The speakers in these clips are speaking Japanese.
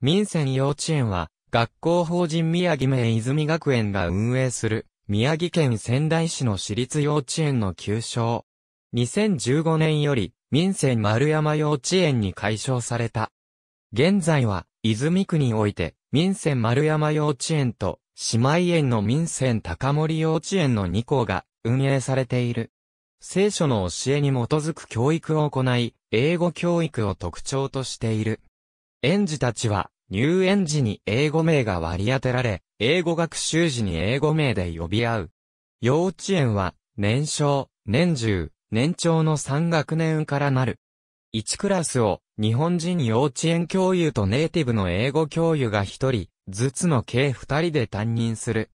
民選幼稚園は、学校法人宮城名泉学園が運営する、宮城県仙台市の私立幼稚園の旧称。2015年より、民選丸山幼稚園に改称された。現在は、泉区において、民選丸山幼稚園と、姉妹園の民選高森幼稚園の2校が運営されている。聖書の教えに基づく教育を行い、英語教育を特徴としている。園児たちは、入園時に英語名が割り当てられ、英語学習時に英語名で呼び合う。幼稚園は、年少、年中、年長の3学年からなる。1クラスを、日本人幼稚園教諭とネイティブの英語教諭が1人、ずつの計2人で担任する。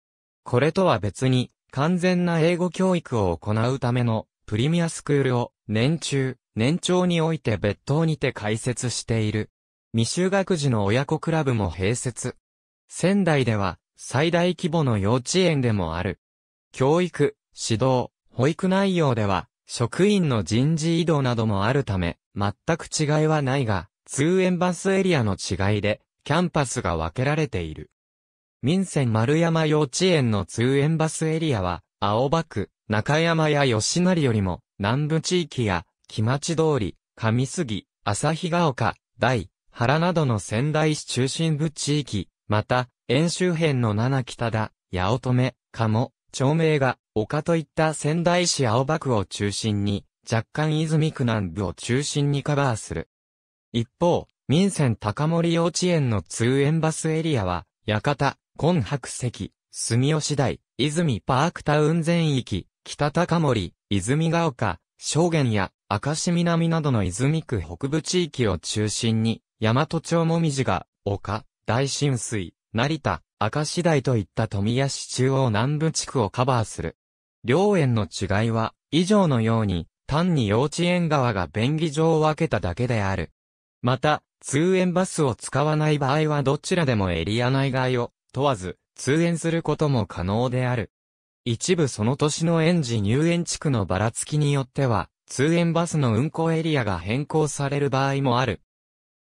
これとは別に、完全な英語教育を行うための、プリミアスクールを、年中、年長において別当にて開設している。未就学児の親子クラブも併設。仙台では、最大規模の幼稚園でもある。教育、指導、保育内容では、職員の人事異動などもあるため、全く違いはないが、通園バスエリアの違いで、キャンパスが分けられている。民線丸山幼稚園の通園バスエリアは、青葉区、中山や吉成よりも、南部地域や、木町通り、上杉、旭ヶ丘、大、原などの仙台市中心部地域、また、園周辺の七北田、八乙女、鴨、町名が、丘といった仙台市青葉区を中心に、若干泉区南部を中心にカバーする。一方、民仙高森幼稚園の通園バスエリアは、館、根白石、住吉台、泉パークタウン全域、北高森、泉ヶ丘、証言や、明石南などの泉区北部地域を中心に、大和町もみじが、丘、大浸水、成田、明石台といった富谷市中央南部地区をカバーする。両園の違いは、以上のように、単に幼稚園側が便宜上を分けただけである。また、通園バスを使わない場合はどちらでもエリア内外を問わず、通園することも可能である。一部その年の園児入園地区のばらつきによっては、通園バスの運行エリアが変更される場合もある。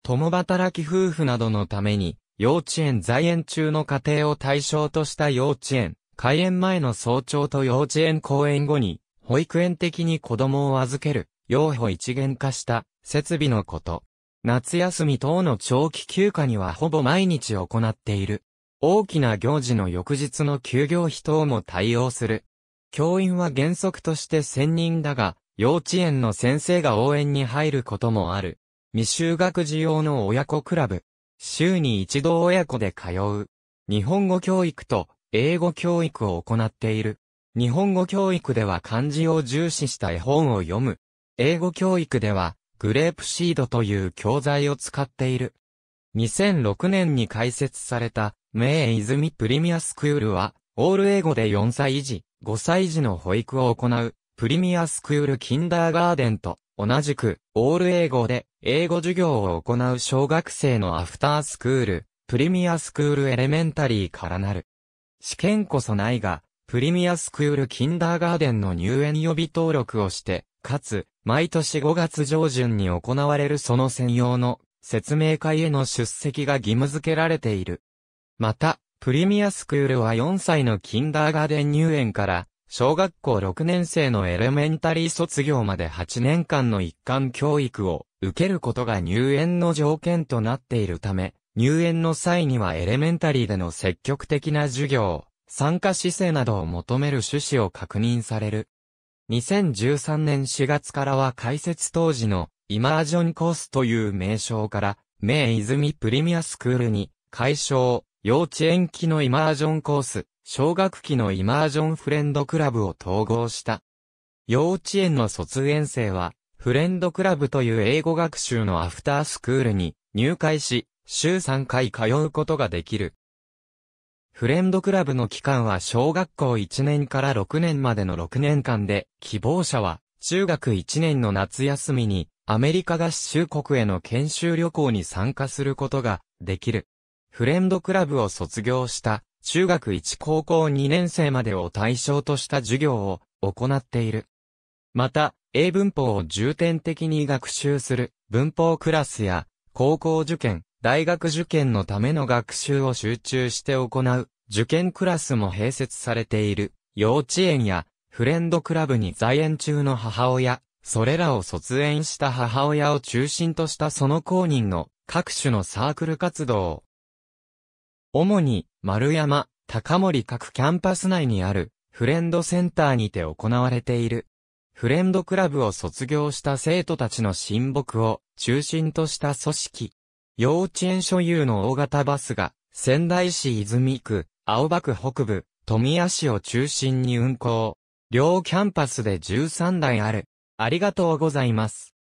共働き夫婦などのために、幼稚園在園中の家庭を対象とした幼稚園、開園前の早朝と幼稚園公園後に、保育園的に子供を預ける、養保一元化した、設備のこと。夏休み等の長期休暇にはほぼ毎日行っている。大きな行事の翌日の休業費等も対応する。教員は原則として専任だが、幼稚園の先生が応援に入ることもある。未就学児用の親子クラブ。週に一度親子で通う。日本語教育と英語教育を行っている。日本語教育では漢字を重視した絵本を読む。英語教育ではグレープシードという教材を使っている。2006年に開設された、名泉プリミアスクールは、オール英語で4歳児、5歳児の保育を行う、プリミアスクールキンダーガーデンと、同じく、オール英語で、英語授業を行う小学生のアフタースクール、プリミアスクールエレメンタリーからなる。試験こそないが、プリミアスクールキンダーガーデンの入園予備登録をして、かつ、毎年5月上旬に行われるその専用の説明会への出席が義務付けられている。また、プリミアスクールは4歳のキンダーガーデン入園から小学校6年生のエレメンタリー卒業まで8年間の一貫教育を受けることが入園の条件となっているため、入園の際にはエレメンタリーでの積極的な授業、参加姿勢などを求める趣旨を確認される。2013年4月からは開設当時のイマージョンコースという名称から、名泉プリミアスクールに、解消、幼稚園期のイマージョンコース、小学期のイマージョンフレンドクラブを統合した。幼稚園の卒園生は、フレンドクラブという英語学習のアフタースクールに入会し、週3回通うことができる。フレンドクラブの期間は小学校1年から6年までの6年間で、希望者は中学1年の夏休みにアメリカ合衆国への研修旅行に参加することができる。フレンドクラブを卒業した中学1高校2年生までを対象とした授業を行っている。また、英文法を重点的に学習する文法クラスや高校受験、大学受験のための学習を集中して行う受験クラスも併設されている幼稚園やフレンドクラブに在園中の母親、それらを卒園した母親を中心としたその公認の各種のサークル活動、を主に、丸山、高森各キャンパス内にある、フレンドセンターにて行われている。フレンドクラブを卒業した生徒たちの親睦を中心とした組織。幼稚園所有の大型バスが仙台市泉区、青葉区北部、富谷市を中心に運行。両キャンパスで13台ある。ありがとうございます。